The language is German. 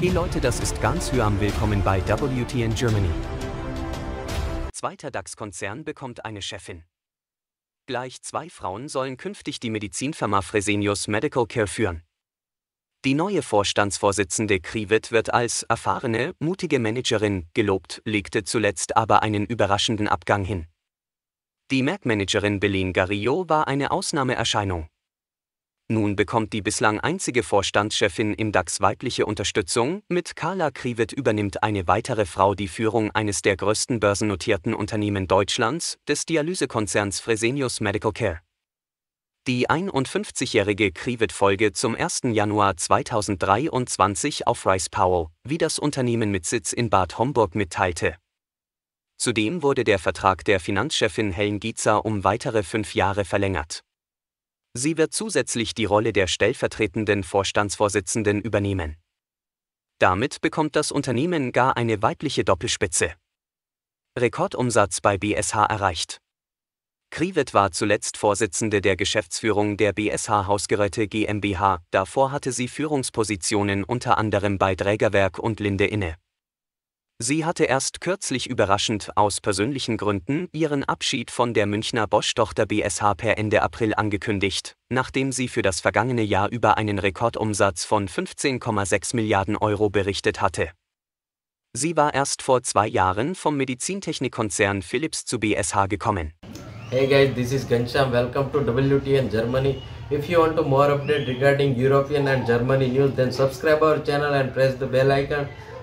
Hey Leute, das ist ganz Hyam. Willkommen bei WTN Germany. Zweiter DAX-Konzern bekommt eine Chefin. Gleich zwei Frauen sollen künftig die Medizinfirma Fresenius Medical Care führen. Die neue Vorstandsvorsitzende Krivet wird als erfahrene, mutige Managerin gelobt, legte zuletzt aber einen überraschenden Abgang hin. Die Merck-Managerin Belen Garillo war eine Ausnahmeerscheinung. Nun bekommt die bislang einzige Vorstandschefin im DAX weibliche Unterstützung, mit Carla Krivet übernimmt eine weitere Frau die Führung eines der größten börsennotierten Unternehmen Deutschlands, des Dialysekonzerns Fresenius Medical Care. Die 51-jährige Krivet folge zum 1. Januar 2023 auf Rice Powell, wie das Unternehmen mit Sitz in Bad Homburg mitteilte. Zudem wurde der Vertrag der Finanzchefin Helen Gietzer um weitere fünf Jahre verlängert. Sie wird zusätzlich die Rolle der stellvertretenden Vorstandsvorsitzenden übernehmen. Damit bekommt das Unternehmen gar eine weibliche Doppelspitze. Rekordumsatz bei BSH erreicht. Krivet war zuletzt Vorsitzende der Geschäftsführung der BSH Hausgeräte GmbH, davor hatte sie Führungspositionen unter anderem bei Trägerwerk und Linde inne. Sie hatte erst kürzlich überraschend aus persönlichen Gründen ihren Abschied von der Münchner Bosch-Tochter BSH per Ende April angekündigt, nachdem sie für das vergangene Jahr über einen Rekordumsatz von 15,6 Milliarden Euro berichtet hatte. Sie war erst vor zwei Jahren vom Medizintechnikkonzern Philips zu BSH gekommen. Hey guys, this is Gansham. Welcome to WTN Germany. If you want to more update regarding European and Germany news, then subscribe our channel and press the bell icon.